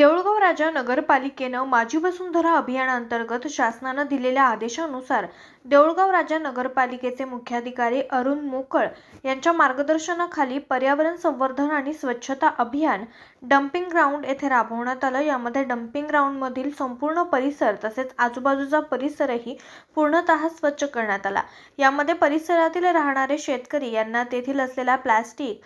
देऊळगाव राजा नगरपालिकेनं माझी वसुंधरा अभियानांतर्गत शासनानं दिलेल्या आदेशानुसार देवळगाव राजा नगरपालिकेचे मुख्याधिकारी अरुण मोकळ यांच्या मार्गदर्शनाखाली पर्यावरण संवर्धन आणि स्वच्छता अभियान डम्पिंग ग्राउंड येथे राबवण्यात आलं यामध्ये डम्पिंग ग्राउंडमधील संपूर्ण परिसर तसेच आजूबाजूचा परिसरही पूर्णतः स्वच्छ करण्यात आला यामध्ये परिसरातील राहणारे शेतकरी यांना तेथील असलेला प्लास्टिक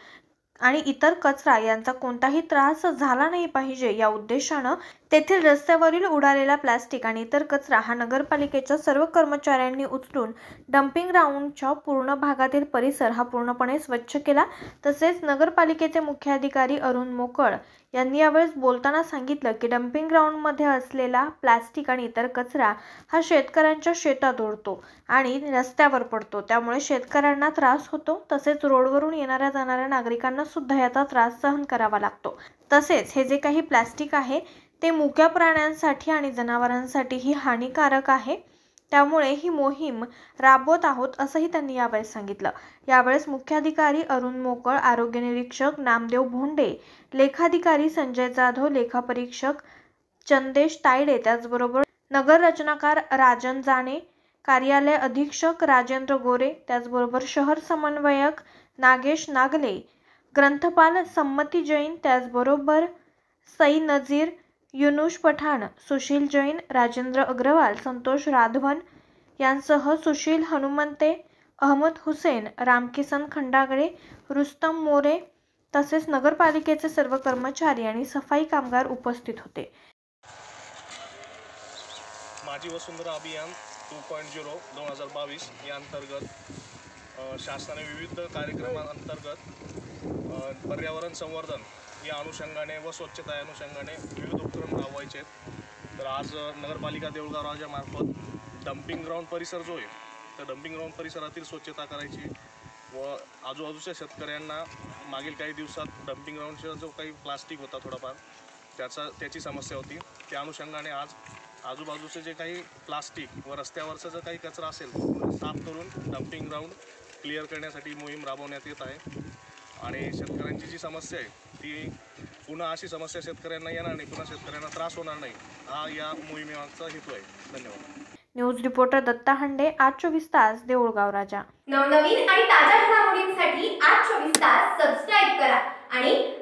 आणि इतर कचरा यांचा कोणताही त्रास झाला नाही पाहिजे या उद्देशानं तेथील रस्त्यावरील उडालेला प्लास्टिक आणि इतर कचरा हा नगरपालिकेच्या सर्व कर्मचाऱ्यांनी उचलून डम्पिंग ग्राउंडच्या पूर्ण भागातील परिसर हा पूर्णपणे स्वच्छ केला तसेच नगरपालिकेचे मुख्याधिकारी अरुण मोकळ यांनी यावेळेस बोलताना सांगितलं की डम्पिंग ग्राउंडमध्ये असलेला प्लास्टिक आणि इतर कचरा हा शेतकऱ्यांच्या शेतात उडतो आणि रस्त्यावर पडतो त्यामुळे शेतकऱ्यांना त्रास होतो तसेच रोडवरून येणाऱ्या जाणाऱ्या नागरिकांना सुद्धा याचा त्रास सहन करावा लागतो तसेच हे जे काही प्लॅस्टिक आहे ते मुक्या प्राण्यांसाठी आणि जनावरांसाठीही हानिकारक आहे त्यामुळे ही मोहीम राबवत आहोत असंही त्यांनी यावेळेस सांगितलं यावेळेस मुख्याधिकारी अरुण मोकळ आरोग्य निरीक्षक नामदेव भोंडे लेखाधिकारी संजय जाधव लेखापरीक्षक चंदेश तायडे त्याचबरोबर नगर रचनाकार राजन जाणे कार्यालय अधीक्षक राजेंद्र गोरे त्याचबरोबर शहर समन्वयक नागेश नागले ग्रंथपाल संमती जैन त्याचबरोबर सई नजीर युनुष पठाण सुशील जैन राजेंद्र अग्रवाल संतोष राधवन यांसह सुशील हनुमंते अहमद हुसेन रामकिसन खंडागळे रुस्तम मोरे तसेच नगरपालिकेचे सर्व कर्मचारी आणि सफाई कामगार उपस्थित होते माझी वसुंधरा अभियान टू पॉईंट झिरो दोन हजार बावीस या अंतर्गत शासनाने विविध कार्यक्रमांतर्गत पर्यावरण संवर्धन या अनुषंगाने व स्वच्छता या अनुषंगाने विविध उपक्रम राबवायचे आहेत तर आज नगरपालिका देऊळगाव राजामार्फत मार्फत डम्पिंग ग्राउंड परिसर जो आहे त्या डम्पिंग ग्राउंड परिसरातील स्वच्छता करायची व आजूबाजूच्या शेतकऱ्यांना मागील काही दिवसात डम्पिंग ग्राउंडचा जो काही प्लास्टिक होता थोडाफार त्याचा त्याची समस्या होती त्या अनुषंगाने आज आजूबाजूचे जे काही प्लास्टिक व रस्त्यावरचा जर काही कचरा असेल साफ करून डम्पिंग ग्राउंड क्लिअर करण्यासाठी मोहीम राबवण्यात येत आहे आणि शेतकऱ्यांची जी समस्या आहे ती पुन्हा अशी समस्या शेतकऱ्यांना येणार नाही पुन्हा शेतकऱ्यांना त्रास होणार नाही हा या मोहिमेचा हेतू आहे धन्यवाद न्यूज रिपोर्टर दत्ता हंडे आज चोवीस तास देऊळगाव राजा नवनवीन आणि ताज्या घडामोडींसाठी आज चोवीस तास सबस्क्राईब करा आणि